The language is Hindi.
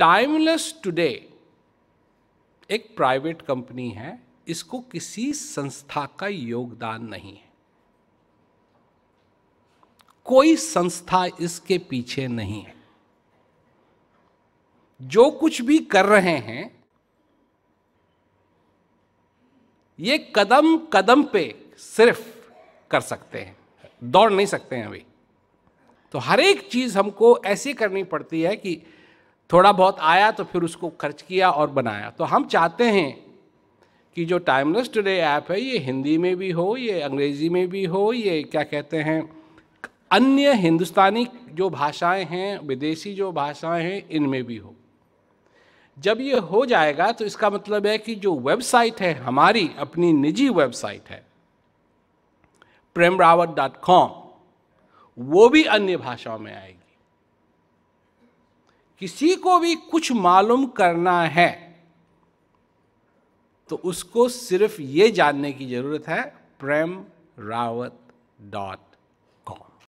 टाइमलेस टुडे एक प्राइवेट कंपनी है इसको किसी संस्था का योगदान नहीं है कोई संस्था इसके पीछे नहीं है जो कुछ भी कर रहे हैं ये कदम कदम पे सिर्फ कर सकते हैं दौड़ नहीं सकते हैं अभी तो हर एक चीज हमको ऐसी करनी पड़ती है कि थोड़ा बहुत आया तो फिर उसको खर्च किया और बनाया तो हम चाहते हैं कि जो टाइमलेस टुडे ऐप है ये हिंदी में भी हो ये अंग्रेज़ी में भी हो ये क्या कहते हैं अन्य हिंदुस्तानी जो भाषाएं हैं विदेशी जो भाषाएं हैं इनमें भी हो जब ये हो जाएगा तो इसका मतलब है कि जो वेबसाइट है हमारी अपनी निजी वेबसाइट है प्रेम रावत डॉट कॉम वो भी अन्य भाषाओं में आएगी किसी को भी कुछ मालूम करना है तो उसको सिर्फ ये जानने की ज़रूरत है प्रेम रावत डॉट कॉम